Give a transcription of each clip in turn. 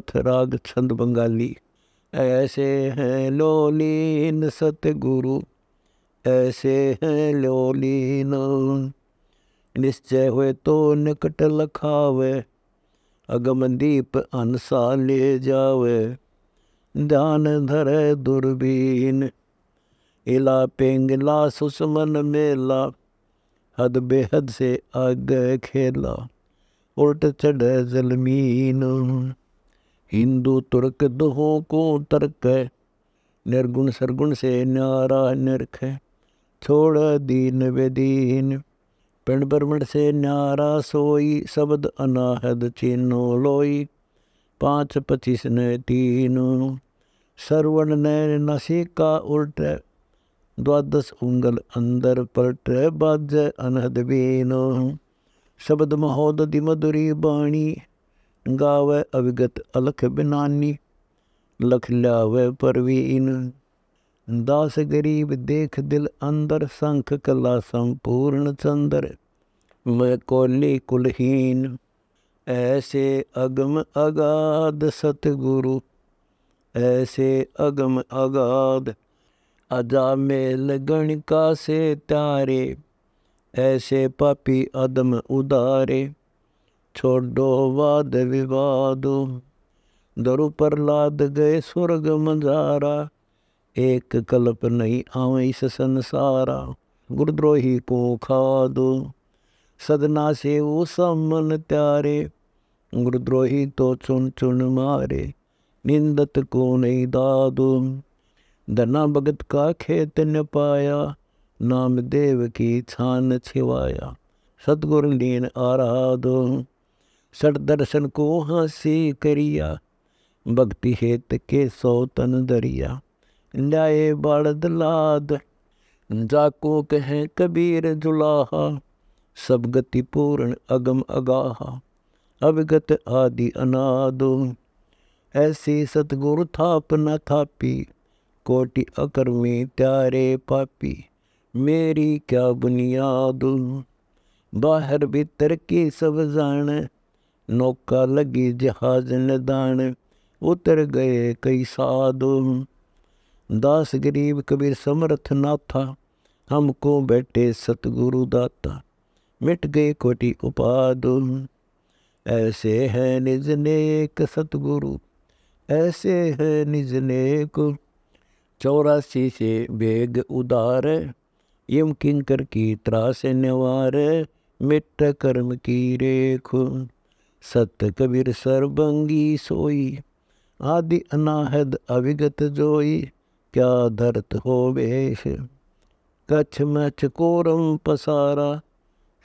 नाथ राग छंद बंगाली ऐसे हैं लोलीन सतगुरु ऐसे हैं लोलीन निश्चय हुए तो निकट लखावे अगम दीप अनसा ले जावे ध्यान धरे दुर्बीन इला पेंगला सुसमन मेला हद बेहद से आग खेला उल्ट चढ़ जलमीन हिंदू तुर्क दोहों को तर्क है निर्गुण सरगुण से न्यारा निरख है छोड़ दीन वेदीन पिंड ब्रह्मण से न्यारा सोई शब्द अनाहद चिन्हो लोई पाँच पच्चीस ने तीन सरवण ने नसिका उल्ट द्वादश उंगल अंदर पलट बाज अनहद बीन शब्द महोदधि मधुरी बाणी गावे अविगत अलख बिनानी लख लावे परवीन दास गरीब देख दिल अंदर संख कला संपूर्ण चंद्र मैं कोली कुलहीन ऐसे अगम अगाध सतगुरु ऐसे अगम अगाध अजा मेल गणिका से तारे ऐसे पापी अदम उदारे छोड़ो वाद विवाद दरु पर लाद गए स्वर्ग मजारा एक कल्प नहीं आवे इस संसारा गुरुद्रोही को खा दो सदना से वो सामन त्यारे गुरुद्रोही तो चुन चुन मारे निंदत को नहीं दादो धना भगत का खेत न पाया नाम देव की छान छिवाया सतगुर लीन आराधो सर दर्शन को हंसी करिया भक्ति हेत के सौ तन दरिया लाए बड़द लाद जाको कहें कबीर जुलाहा सब गति पूर्ण अगम अगाहा अवगत आदि अनादो ऐसे सतगुरु थाप न थापी कोटि अकर्मी त्यारे पापी मेरी क्या बुनियाद बाहर भीतर की सब जान नौका लगी जहाज निदान उतर गए कई साधु दास गरीब कबीर समर्थ नाथा हमको बैठे सतगुरु दाता मिट गए कोटि उपाद ऐसे है निज नेक सतगुरु ऐसे है निज नेक चौरासी से बेग उदार यम किंकर की त्रास निवार मिट कर्म की रेख सत्य कबीर सर्वंगी सोई आदि अनाहद अविगत जोई क्या धरत हो वेश कच्छ मच कोरम पसारा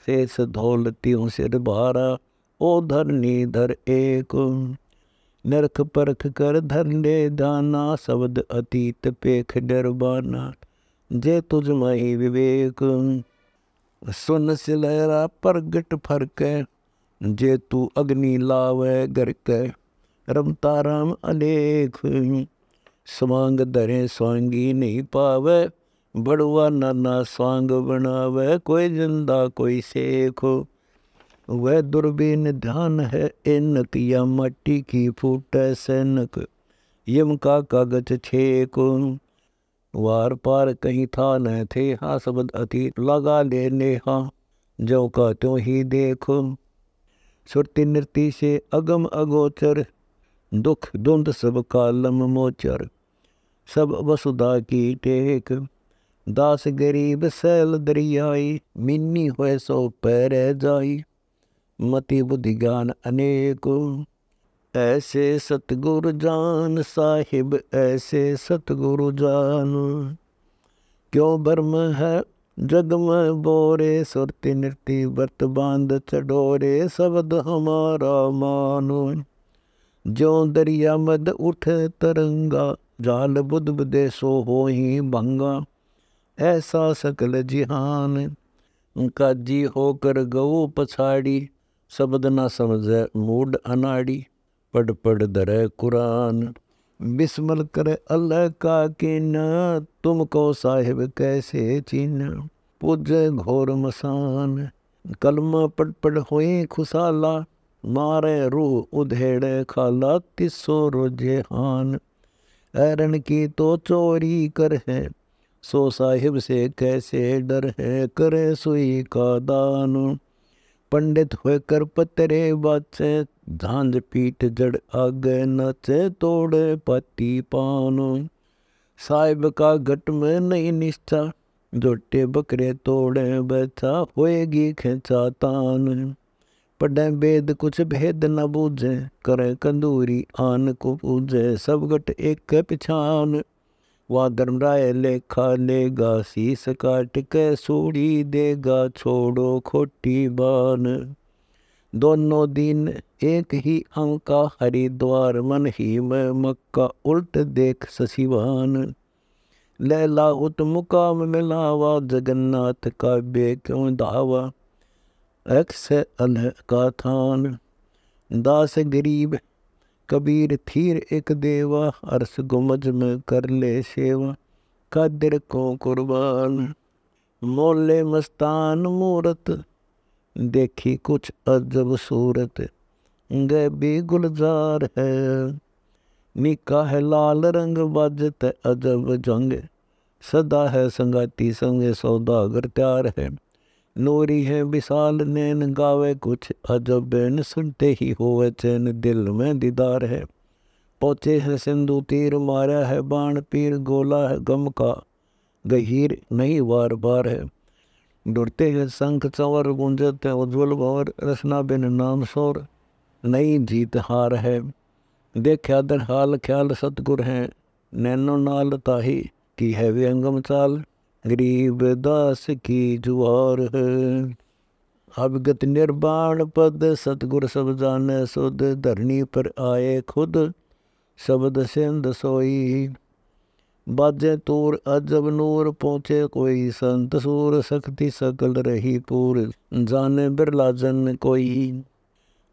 शेष धौलतियों सिर भारा ओ धरनी धर एक नरख परख कर धर ले दाना शब्द अतीत पेख डरबाना जे तुझ मई विवेक सुन सिलहरा प्रगट फरक जे तू अग्नि लावे गर के रमता राम अनेख स्वांग धरे स्वांगी नहीं पावे बड़वा नाना स्वांग बनावे कोई जिंदा कोई सेख वह दुर्बीन ध्यान है इनक या मट्टी की फूट सैनक यम का कागज छेक वार पार कहीं था न थे हाँ शब्द अति लगा ले नेहा जो का त्यों ही देखो सुरति नृति से अगम अगोचर दुख दुंद सब कालम मोचर सब वसुदा की टेक दास गरीब सैल दरियाई मिन्नी हुए सो पैर जाई मति बुद्धि ज्ञान अनेक ऐसे सतगुरु जान साहिब ऐसे सतगुरु जान क्यों ब्रह्म है ਜਗਮ ਬੋਰੇ ਸੁਰਤੀ ਨਿਰਤੀ ਵਰਤ ਬੰਦ ਛਡੋਰੇ ਸਬਦ ਹਮਾਰਾ ਮਾਨੋ ਜੋ ਦਰਿਆ ਮਦ ਉਠ ਤਰੰਗਾ ਜਾਲ ਬੁੱਧ ਬਦੇ ਸੋ ਹੋਹੀ ਬੰਗਾ ਐਸਾ ਸਕਲ ਜਿਹਾਨ ਕਾਜੀ ਹੋ ਕਰ ਗਉ ਪਛਾੜੀ ਸਬਦ ਨਾ ਸਮਝੈ ਮੂਡ ਅਨਾੜੀ ਪੜ ਪੜ ਦਰੈ ਕੁਰਾਨ बिस्मल कर अल्लाह का के न तुमको साहिब कैसे चीना पुज घोर मसान कलमा पट पट हुए खुशाला मारे रूह उधेड़े खाला तिसो रुझेहान ऐरन की तो चोरी कर है सो साहिब से कैसे डर है करे सुई का दान पंडित होकर पतरे बाचे झांज पीठ जड़ आग नचे तोड़े पति पान साहिब का घट में नहीं निष्ठा जोटे बकरे तोड़े बैठा होएगी खेचा तान पढ़े वेद कुछ भेद न बूझे करे कंदूरी आन को पूजे सब घट एक पिछान वहाँ धर्मराय लेखा लेगा शीस काट के सूढ़ी देगा छोड़ो खोटी बान दोनों दिन एक ही अंका हरिद्वार मन ही में मक्का उल्ट देख शशिवान लैला उत मुकाम मिलावा जगन्नाथ का बे क्यों धावा अक्स अनह का थान दास गरीब कबीर थीर एक देवा अर्स गुमज में कर ले सेवा कादिर को कुर्बान मोले मस्तान मूरत देखी कुछ अजब सूरत गैबी गुलजार है निका है लाल रंग बाजत अजब जंग सदा है संगाती संगे सौदागर त्यार है नोरी है विशाल नैन गावे कुछ अजब बैन सुनते ही होवे चैन दिल में दीदार है पोचे है सिंधु तीर मारा है बाण पीर गोला है गम का गहीर नहीं वार बार है डुरते हैं शंख चवर गुंजत है उज्ज्वल भवर रसना बिन नाम शोर नई जीत हार है देखा दर हाल ख्याल सतगुर हैं नैनो नाल ताही की है व्यंगम चाल ਗਰੀਬ ਦਾਸ ਕੀ ਜੁਆਰ ਹੈ ਹਬਗਤ ਨਿਰਵਾਣ ਪਦ ਸਤਗੁਰ ਸਬਦਾਨ ਸੁਧ ਧਰਨੀ ਪਰ ਆਏ ਖੁਦ ਸ਼ਬਦ ਸਿੰਧ ਸੋਈ ਬਾਜੇ ਤੂਰ ਅਜਬ ਨੂਰ ਪਹੁੰਚੇ ਕੋਈ ਸੰਤ ਸੂਰ ਸਕਤੀ ਸਕਲ ਰਹੀ ਪੂਰ ਜਾਣੇ ਬਿਰਲਾ ਜਨ ਕੋਈ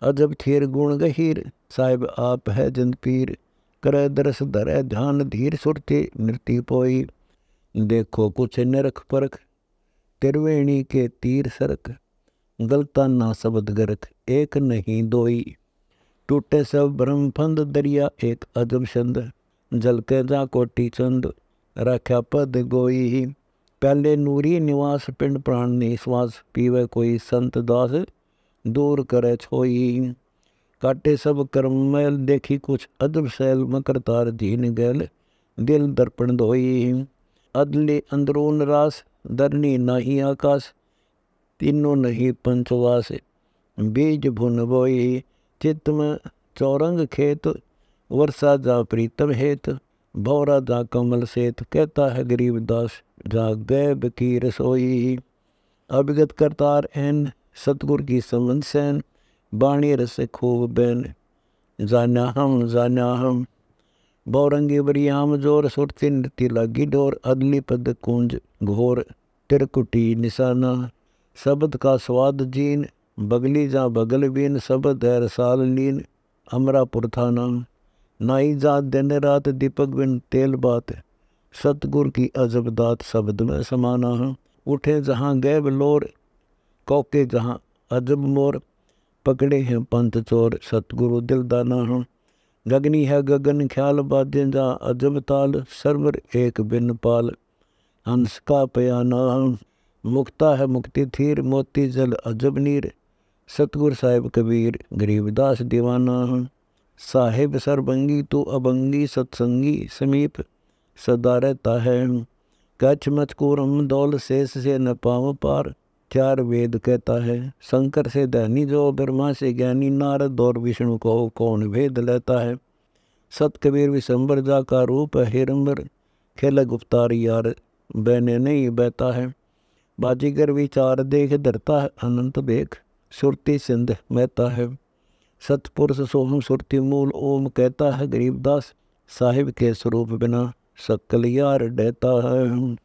ਅਜਬ ਥੇਰ ਗੁਣ ਗਹੀਰ ਸਾਹਿਬ ਆਪ ਹੈ ਜਨ ਪੀਰ ਕਰੈ ਦਰਸ ਧਰੈ ਧਾਨ ਧੀਰ ਸੁਰਤੀ ਨਿਰਤੀ ਪੋਈ देखो कुछ नरख परख त्रिवेणी के तीर सरक गलता ना शब्द गरख एक नहीं दोई टूटे सब ब्रह्मफंद दरिया एक अजब छंद जलके जा कोटी चंद रखा पद गोई ही पहले नूरी निवास पिंड प्राण निश्वास पीवे कोई संत दास दूर करे छोई काटे सब कर्म मैल देखी कुछ अदब सैल मकर तार दीन गैल दिल दर्पण धोई अदले अंदरून रास दरनी नहीं आकाश तीनों नहीं पंचवास बीज भुन बोई चित्त में चौरंग खेत वर्षा जा प्रीतम हेत भौरा जा कमल सेत कहता है गरीब दास जा गैब की रसोई अभिगत करतार एन सतगुर की समन सैन बाणी रस खूब बैन जान्या हम जान्या हम बौरंगी बरियाम जोर सुरती नृति लागी डोर अदली पद कुंज घोर तिरकुटी निशाना शब्द का स्वाद जीन बगली जा बगल बीन शब्द है रसाल लीन अमरा पुरथाना नाई जात दिन रात दीपक बिन तेल बात सतगुर की अजब दात शब्द में समाना है उठे जहाँ गैब लोर कौके जहाँ अजब मोर पकड़े हैं पंथ चोर सतगुरु दिल दाना हूँ गगनी है गगन ख्याल बाधे जा अजब ताल सर्वर एक बिन पाल हंस का पयाना मुक्ता है मुक्ति थीर मोती जल अजब नीर सतगुर साहिब कबीर गरीबदास दीवाना साहेब सरभंगी तो अभंगी सत्संगी समीप सदा रहता है कच्छ मचकोरम दौल शेष से न पाव पार चार वेद कहता है शंकर से धनी जो ब्रह्मा से ज्ञानी नारद और विष्णु को कौन वेद लेता है सतकबीर विशंबर जा का रूप हिरम्बर खेल गुप्तार यार बहने नहीं बहता है बाजीगर विचार देख धरता है अनंत बेख सुरती सिंध महता है सतपुरुष सोहम सुरती मूल ओम कहता है गरीबदास साहिब के स्वरूप बिना सकल यार डहता है